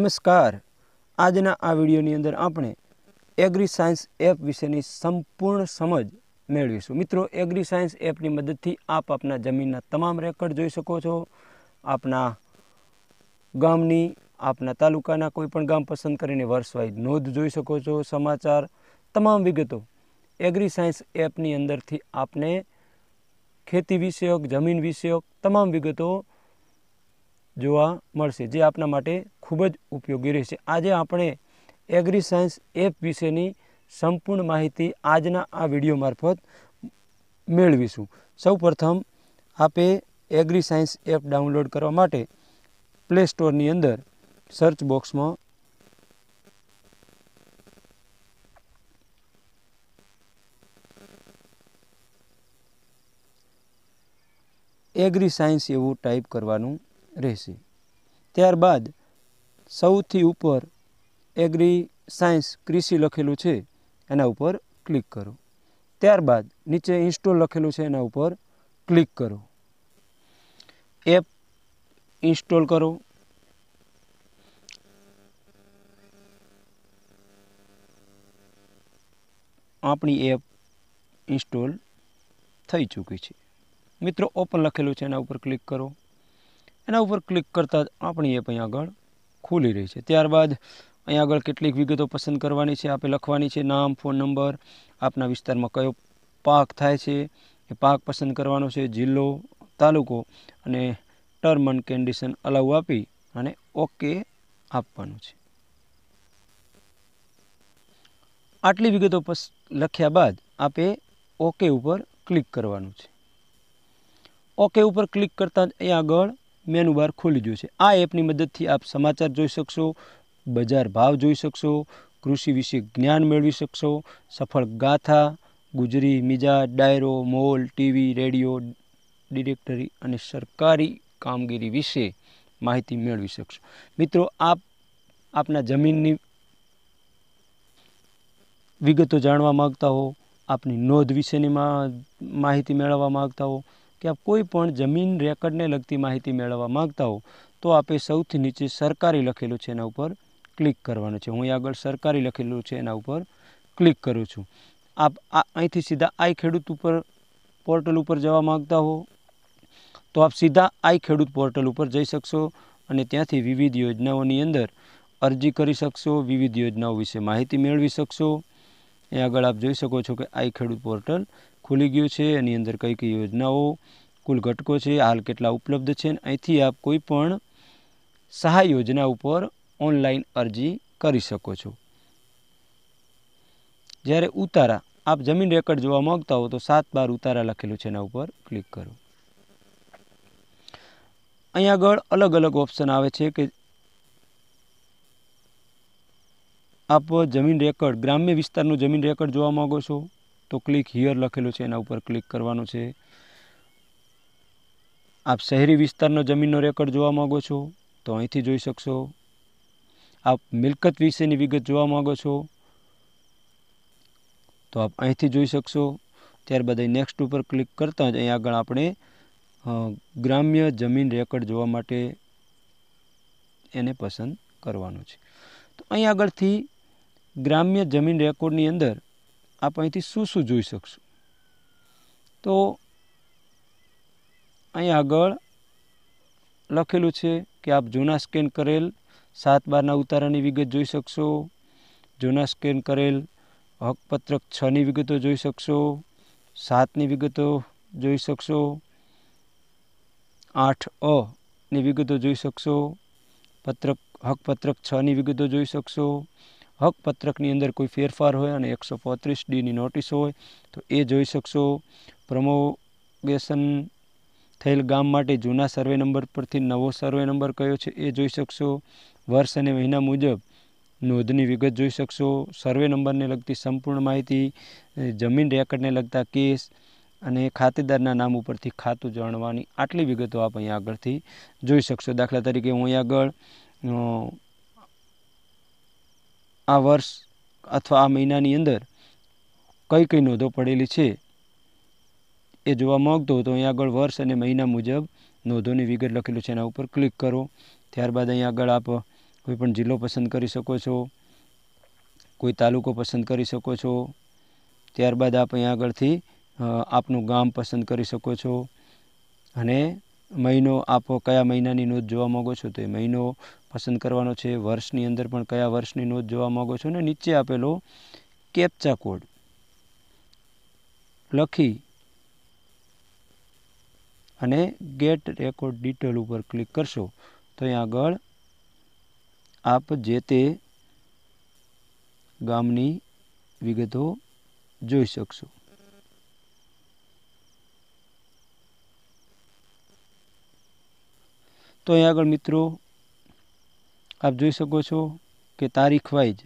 નમસ્કાર આજના આ વિડીયોની અંદર આપણે એગ્રી સાયન્સ એપ વિશેની સંપૂર્ણ સમજ મેળવીશું મિત્રો એગ્રી સાયન્સ એપની મદદથી આપ આપના જમીનના તમામ રેકોર્ડ જોઈ શકો છો આપના ગામની આપના તાલુકાના કોઈપણ ગામ પસંદ કરીને વર્ષવાઇઝ નોંધ જોઈ શકો છો સમાચાર તમામ વિગતો એગ્રી સાયન્સ એપની અંદરથી આપને ખેતી વિષયક જમીન વિષયક તમામ વિગતો જોવા મળશે જે આપના માટે ખૂબ જ ઉપયોગી રહેશે આજે આપણે એગ્રી સાયન્સ એપ વિશેની સંપૂર્ણ માહિતી આજના આ વિડીયો મારફત મેળવીશું સૌપ્રથમ આપે એગ્રી સાયન્સ એપ ડાઉનલોડ કરવા માટે પ્લે સ્ટોરની અંદર સર્ચ બોક્સમાં એગ્રી સાયન્સ એવું ટાઈપ કરવાનું રહેશે ત્યારબાદ સૌથી ઉપર એગ્રી સાયન્સ કૃષિ લખેલું છે એના ઉપર ક્લિક કરો ત્યારબાદ નીચે ઇન્સ્ટોલ લખેલું છે એના ઉપર ક્લિક કરો એપ ઇન્સ્ટોલ કરો આપણી એપ ઇન્સ્ટોલ થઈ ચૂકી છે મિત્રો ઓપન લખેલું છે એના ઉપર ક્લિક કરો એના ઉપર ક્લિક કરતાં જ આપણી એપ અહીંયા આગળ ખુલી રહી છે ત્યારબાદ અહીંયા આગળ કેટલીક વિગતો પસંદ કરવાની છે આપે લખવાની છે નામ ફોન નંબર આપના વિસ્તારમાં કયો પાક થાય છે એ પાક પસંદ કરવાનો છે જિલ્લો તાલુકો અને ટર્મ એન્ડ કન્ડિશન અલાઉ આપી અને ઓકે આપવાનું છે આટલી વિગતો લખ્યા બાદ આપે ઓકે ઉપર ક્લિક કરવાનું છે ઓકે ઉપર ક્લિક કરતાં જ અહીં આગળ મેનુ બાર ખોલી ગયું છે આ એપની મદદથી આપ સમાચાર જોઈ શકશો બજાર ભાવ જોઈ શકશો કૃષિ વિશે જ્ઞાન મેળવી શકશો સફળ ગાથા ગુજરી મિજાજ ડાયરો મોલ ટીવી રેડિયો ડિરેક્ટરી અને સરકારી કામગીરી વિશે માહિતી મેળવી શકશો મિત્રો આપ આપના જમીનની વિગતો જાણવા માગતા હો આપની નોંધ વિશેની માહિતી મેળવવા માગતા હો કે આપ કોઈ પણ જમીન રેકર્ડને લગતી માહિતી મેળવવા માગતા હો તો આપે સૌથી નીચે સરકારી લખેલું છે એના ઉપર ક્લિક કરવાનું છે હું આગળ સરકારી લખેલું છે એના ઉપર ક્લિક કરું છું આપ અહીંથી સીધા આઈ ખેડૂત ઉપર પોર્ટલ ઉપર જવા માગતા હો તો આપ સીધા આઈ ખેડૂત પોર્ટલ ઉપર જઈ શકશો અને ત્યાંથી વિવિધ યોજનાઓની અંદર અરજી કરી શકશો વિવિધ યોજનાઓ વિશે માહિતી મેળવી શકશો એ આગળ આપ જોઈ શકો છો કે આઈ ખેડૂત પોર્ટલ ખુલી ગયું છે એની અંદર કઈ કઈ યોજનાઓ કુલ ઘટકો છે હાલ કેટલા ઉપલબ્ધ છે અને અહીંથી આપ કોઈ પણ સહાય યોજના ઉપર ઓનલાઈન અરજી કરી શકો છો જ્યારે ઉતારા આપ જમીન રેકર્ડ જોવા માગતા હો તો સાત બાર ઉતારા લખેલું છે એના ઉપર ક્લિક કરો અહીં આગળ અલગ અલગ ઓપ્શન આવે છે કે આપ જમીન રેકર્ડ ગ્રામ્ય વિસ્તારનું જમીન રેકર્ડ જોવા માગો છો તો ક્લિક હિયર લખેલું છે એના ઉપર ક્લિક કરવાનું છે આપ શહેરી વિસ્તારનો જમીનનો રેકોર્ડ જોવા માગો છો તો અહીંથી જોઈ શકશો આપ મિલકત વિશેની વિગત જોવા માગો છો તો આપ અહીંથી જોઈ શકશો ત્યારબાદ અહીં નેક્સ્ટ ઉપર ક્લિક કરતાં જ અહીં આગળ આપણે ગ્રામ્ય જમીન રેકોર્ડ જોવા માટે એને પસંદ કરવાનું છે તો અહીં આગળથી ગ્રામ્ય જમીન રેકોર્ડની અંદર આપ અહીંથી શું શું જોઈ શકશો તો અહીં આગળ લખેલું છે કે આપ જૂના સ્કેન કરેલ સાત બારના ઉતારાની વિગત જોઈ શકશો જૂના સ્કેન કરેલ હકપત્રક છની વિગતો જોઈ શકશો સાતની વિગતો જોઈ શકશો આઠ અ ની વિગતો જોઈ શકશો પત્રક હકપત્રક છની વિગતો જોઈ શકશો હક પત્રકની અંદર કોઈ ફેરફાર હોય અને એકસો પોત્રીસ ડીની નોટિસ હોય તો એ જોઈ શકશો પ્રમોગેશન થયેલ ગામ માટે જૂના સર્વે નંબર પરથી નવો સર્વે નંબર કયો છે એ જોઈ શકશો વર્ષ અને મહિના મુજબ નોંધની વિગત જોઈ શકશો સર્વે નંબરને લગતી સંપૂર્ણ માહિતી જમીન રેકર્ડને લગતા કેસ અને ખાતેદારના નામ ઉપરથી ખાતું જાણવાની આટલી વિગતો આપ અહીં આગળથી જોઈ શકશો દાખલા તરીકે હું અહીં આગળ આ વર્ષ અથવા આ મહિનાની અંદર કઈ કઈ નોંધો પડેલી છે એ જોવા માગતો તો અહીં આગળ વર્ષ અને મહિના મુજબ નોંધોની વિગત લખેલું છે એના ઉપર ક્લિક કરો ત્યારબાદ અહીં આગળ આપ કોઈ પણ જિલ્લો પસંદ કરી શકો છો કોઈ તાલુકો પસંદ કરી શકો છો ત્યારબાદ આપ અહીં આગળથી આપનું ગામ પસંદ કરી શકો છો અને મહિનો આપ કયા મહિનાની નોંધ જોવા માગો છો તો એ મહિનો પસંદ કરવાનો છે વર્ષની અંદર પણ કયા વર્ષની નોંધ જોવા માગો છો અને નીચે આપેલો કેપ્ચા કોડ લખી અને ગેટ રેકોર્ડ ડિટેલ ઉપર ક્લિક કરશો તો અહીંયા આગળ આપ જે તે ગામની વિગતો જોઈ શકશો તો અહીંયા આગળ મિત્રો આપ જોઈ શકો છો કે તારીખ વાઇઝ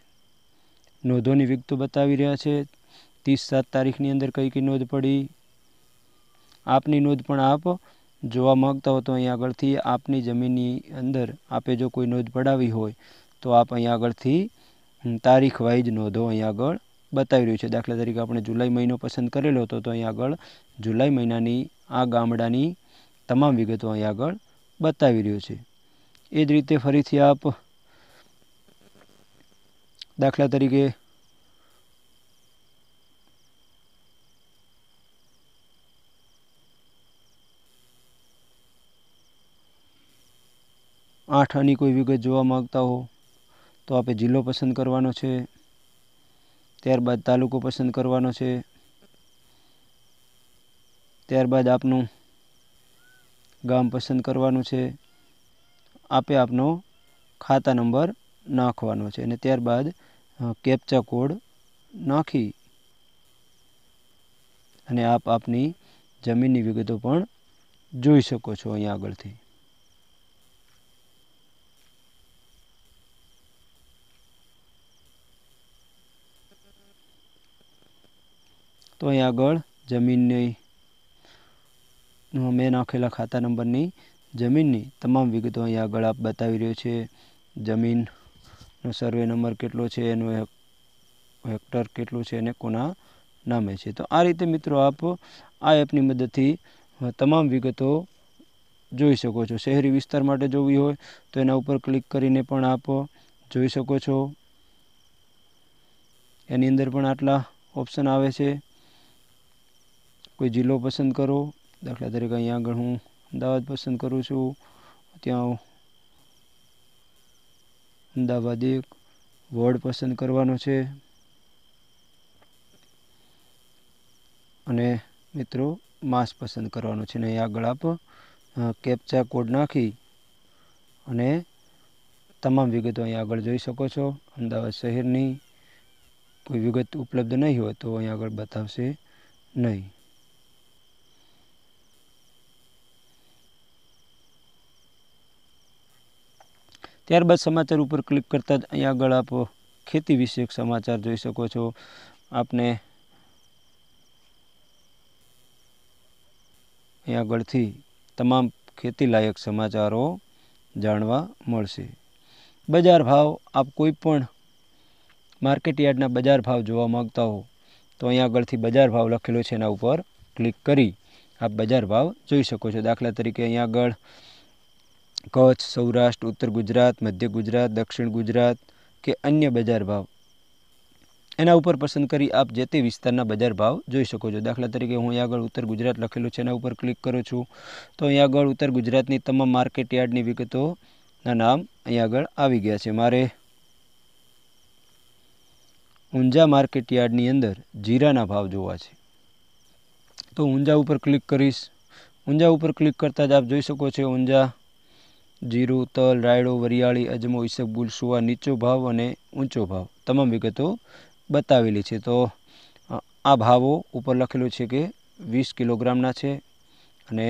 નોંધોની વિગતો બતાવી રહ્યા છે ત્રીસ સાત તારીખની અંદર કઈ કઈ નોંધ પડી આપની નોંધ પણ આપ જોવા માગતા હો તો અહીં આગળથી આપની જમીનની અંદર આપે જો કોઈ નોંધ પડાવી હોય તો આપ અહીં આગળથી તારીખ વાઇઝ નોંધો અહીં આગળ બતાવી રહ્યું છે દાખલા તરીકે આપણે જુલાઈ મહિનો પસંદ કરેલો હતો તો અહીં આગળ જુલાઈ મહિનાની આ ગામડાની તમામ વિગતો અહીં આગળ બતાવી રહ્યું છે એ જ રીતે ફરીથી આપ દાખલા તરીકે આઠ આની કોઈ વિગત જોવા માગતા હો તો આપે જિલ્લો પસંદ કરવાનો છે ત્યારબાદ તાલુકો પસંદ કરવાનો છે ત્યારબાદ આપનું ગામ પસંદ કરવાનું છે આપે આપનો ખાતા નંબર નાખવાનો છે અને ત્યારબાદ કેપ્ચા કોડ નાખી અને આપ આપની જમીનની વિગતો પણ જોઈ શકો છો અહીંયા આગળથી તો અહીં આગળ જમીનની મેં નાખેલા ખાતા નંબરની જમીનની તમામ વિગતો અહીં આગળ આપ બતાવી રહ્યો છે જમીનનો સર્વે નંબર કેટલો છે એનો હેક્ટર કેટલું છે અને કોના નામે છે તો આ રીતે મિત્રો આપ આ એપની મદદથી તમામ વિગતો જોઈ શકો છો શહેરી વિસ્તાર માટે જોવી હોય તો એના ઉપર ક્લિક કરીને પણ આપ જોઈ શકો છો એની અંદર પણ આટલા ઓપ્શન આવે છે કોઈ જિલ્લો પસંદ કરો દાખલા તરીકે અહીંયા આગળ હું અમદાવાદ પસંદ કરું છું ત્યાં અમદાવાદ એક વોર્ડ પસંદ કરવાનો છે અને મિત્રો માસ પસંદ કરવાનો છે અને આગળ આપ કેપ્ચા કોડ નાખી અને તમામ વિગતો અહીં આગળ જોઈ શકો છો અમદાવાદ શહેરની કોઈ વિગત ઉપલબ્ધ નહીં હોય તો અહીં આગળ બતાવશે નહીં ત્યારબાદ સમાચાર ઉપર ક્લિક કરતા જ અહીં આગળ આપ ખેતી વિષયક સમાચાર જોઈ શકો છો આપને અહીંયા આગળથી તમામ ખેતીલાયક સમાચારો જાણવા મળશે બજાર ભાવ આપ કોઈ પણ માર્કેટયાર્ડના બજાર ભાવ જોવા માગતા હો તો અહીંયા આગળથી બજાર ભાવ લખેલો છે એના ઉપર ક્લિક કરી આપ બજાર ભાવ જોઈ શકો છો દાખલા તરીકે અહીંયા આગળ કચ્છ સૌરાષ્ટ્ર ઉત્તર ગુજરાત મધ્ય ગુજરાત દક્ષિણ ગુજરાત કે અન્ય બજાર ભાવ એના ઉપર પસંદ કરી આપ જે તે વિસ્તારના બજાર ભાવ જોઈ શકો છો દાખલા તરીકે હું અહીંયા આગળ ઉત્તર ગુજરાત લખેલું છે એના ઉપર ક્લિક કરું છું તો અહીંયા આગળ ઉત્તર ગુજરાતની તમામ માર્કેટ યાર્ડની વિગતોના નામ અહીંયા આગળ આવી ગયા છે મારે ઊંઝા માર્કેટ યાર્ડની અંદર જીરાના ભાવ જોવા છે તો ઊંઝા ઉપર ક્લિક કરીશ ઊંઝા ઉપર ક્લિક કરતાં જ આપ જોઈ શકો છો ઊંઝા જીરું તલ રાયડો વરિયાળી અજમો ઈસબગુલ સુવા નીચો ભાવ અને ઊંચો ભાવ તમામ વિગતો બતાવેલી છે તો આ ભાવો ઉપર લખેલું છે કે વીસ કિલોગ્રામના છે અને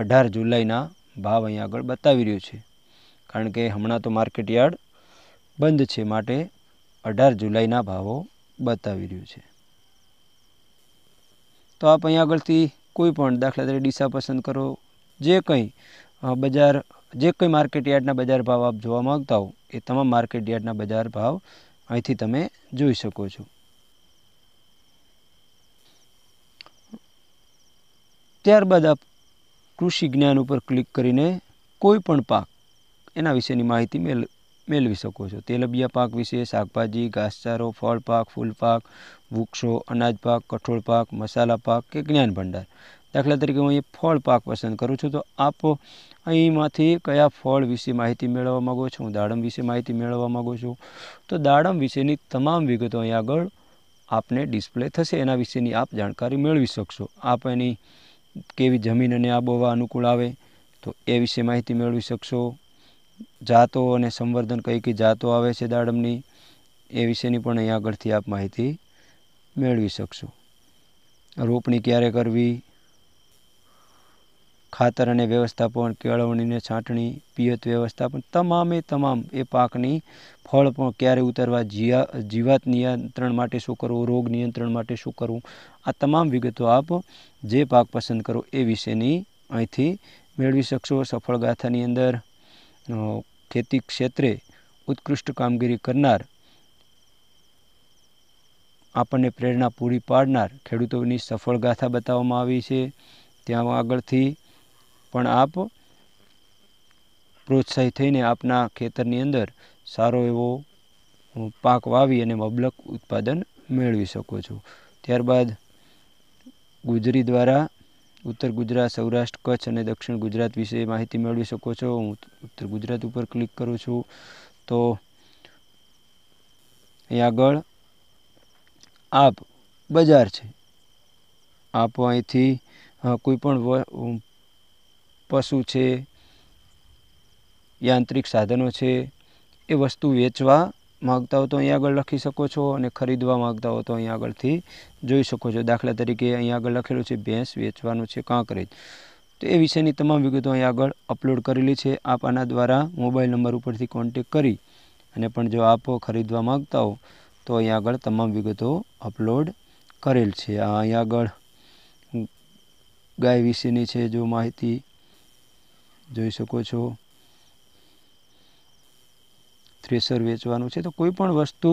અઢાર જુલાઈના ભાવ અહીંયા આગળ બતાવી રહ્યો છે કારણ કે હમણાં તો માર્કેટ યાર્ડ બંધ છે માટે અઢાર જુલાઈના ભાવો બતાવી રહ્યું છે તો આપ અહીં આગળથી કોઈ પણ દાખલા તરીકે ડીસા પસંદ કરો જે કંઈ બજાર જે કોઈ માર્કેટ યાર્ડના બજાર ભાવ આપ જોવા માગતા હો એ તમામ માર્કેટ યાર્ડના બજાર ભાવ અહીંથી તમે જોઈ શકો છો ત્યારબાદ આપ કૃષિ જ્ઞાન ઉપર ક્લિક કરીને કોઈ પણ પાક એના વિશેની માહિતી મેળ મેળવી શકો છો તેલબિયા પાક વિશે શાકભાજી ઘાસચારો ફળ પાક ફૂલ પાક વૃક્ષો અનાજ પાક કઠોળ પાક મસાલા પાક કે જ્ઞાન ભંડાર દાખલા તરીકે હું અહીં ફળ પાક પસંદ કરું છું તો આપ અહીંમાંથી કયા ફળ વિશે માહિતી મેળવવા માગો છો હું દાડમ વિશે માહિતી મેળવવા માગું છું તો દાડમ વિશેની તમામ વિગતો અહીં આગળ આપને ડિસ્પ્લે થશે એના વિશેની આપ જાણકારી મેળવી શકશો આપ એની કેવી જમીન અને આબોહવા અનુકૂળ આવે તો એ વિશે માહિતી મેળવી શકશો જાતો અને સંવર્ધન કઈ કઈ જાતો આવે છે દાડમની એ વિશેની પણ અહીં આગળથી આપ માહિતી મેળવી શકશો રોપણી ક્યારે કરવી ખાતર અને વ્યવસ્થાપન કેળવણીને છાંટણી પિયત વ્યવસ્થાપન તમામે તમામ એ પાકની ફળ પણ ક્યારે ઉતરવા જીયા જીવાત નિયંત્રણ માટે શું કરવું રોગ નિયંત્રણ માટે શું કરવું આ તમામ વિગતો આપ જે પાક પસંદ કરો એ વિશેની અહીંથી મેળવી શકશો સફળ ગાથાની અંદર ખેતી ક્ષેત્રે ઉત્કૃષ્ટ કામગીરી કરનાર આપણને પ્રેરણા પૂરી પાડનાર ખેડૂતોની સફળ ગાથા બતાવવામાં આવી છે ત્યાં આગળથી પણ આપ પ્રોત્સાહિત થઈને આપના ખેતરની અંદર સારો એવો પાક વાવી અને મબલક ઉત્પાદન મેળવી શકો છો ત્યારબાદ ગુજરી દ્વારા ઉત્તર ગુજરાત સૌરાષ્ટ્ર કચ્છ અને દક્ષિણ ગુજરાત વિશે માહિતી મેળવી શકો છો હું ઉત્તર ગુજરાત ઉપર ક્લિક કરું છું તો અહીં આગળ આપ બજાર છે આપ અહીંથી કોઈ કોઈપણ પશુ છે યાંત્રિક સાધનો છે એ વસ્તુ વેચવા માગતા હો તો અહીં આગળ લખી શકો છો અને ખરીદવા માગતા હો તો અહીં આગળથી જોઈ શકો છો દાખલા તરીકે અહીંયા આગળ લખેલું છે ભેંસ વેચવાનું છે કાંકરેજ તો એ વિષયની તમામ વિગતો અહીં આગળ અપલોડ કરેલી છે આપ આના દ્વારા મોબાઈલ નંબર ઉપરથી કોન્ટેક કરી અને પણ જો આપ ખરીદવા માગતા હો તો અહીં આગળ તમામ વિગતો અપલોડ કરેલ છે આ અહીંયા આગળ ગાય વિશેની છે જો માહિતી જોઈ શકો છો થ્રેસર વેચવાનું છે તો કોઈ પણ વસ્તુ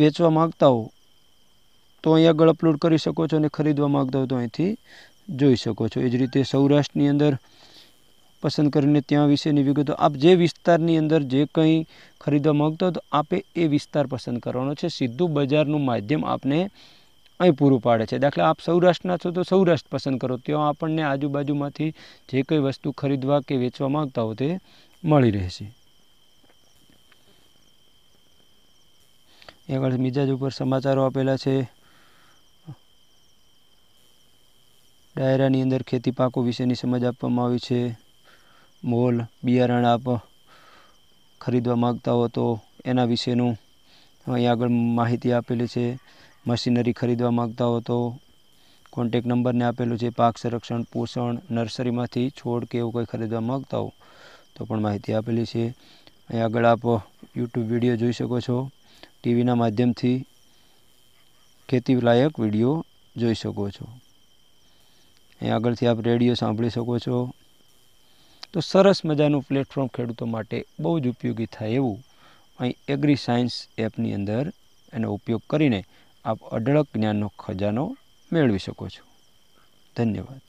વેચવા માગતા હો તો અહીં આગળ અપલોડ કરી શકો છો અને ખરીદવા માગતા હો તો અહીંથી જોઈ શકો છો એ જ રીતે સૌરાષ્ટ્રની અંદર પસંદ કરીને ત્યાં વિશેની વિગતો આપ જે વિસ્તારની અંદર જે કંઈ ખરીદવા માગતા હો તો આપે એ વિસ્તાર પસંદ કરવાનો છે સીધું બજારનું માધ્યમ આપને અહીં પૂરું પાડે છે દાખલા આપ સૌરાષ્ટ્રના છો તો સૌરાષ્ટ્ર પસંદ કરો ત્યાં આપણને આજુબાજુમાંથી જે કંઈ વસ્તુ ખરીદવા કે વેચવા માગતા હો તે મળી રહેશે આગળ મિજાજ ઉપર સમાચારો આપેલા છે ડાયરાની અંદર ખેતી પાકો વિશેની સમજ આપવામાં આવી છે મોલ બિયારણ આપ ખરીદવા માગતા હો તો એના વિશેનું અહીં આગળ માહિતી આપેલી છે મશીનરી ખરીદવા માગતા હો તો કોન્ટેક નંબરને આપેલું છે પાક સંરક્ષણ પોષણ નર્સરીમાંથી છોડ કે એવું કંઈ ખરીદવા માગતા હો તો પણ માહિતી આપેલી છે અહીં આગળ આપ યુટ્યુબ વિડીયો જોઈ શકો છો ટીવીના માધ્યમથી ખેતીલાયક વિડીયો જોઈ શકો છો અહીં આગળથી આપ રેડિયો સાંભળી શકો છો તો સરસ મજાનું પ્લેટફોર્મ ખેડૂતો માટે બહુ જ ઉપયોગી થાય એવું અહીં એગ્રી સાયન્સ એપની અંદર એનો ઉપયોગ કરીને આપ અઢળક જ્ઞાનનો ખજાનો મેળવી શકો છો ધન્યવાદ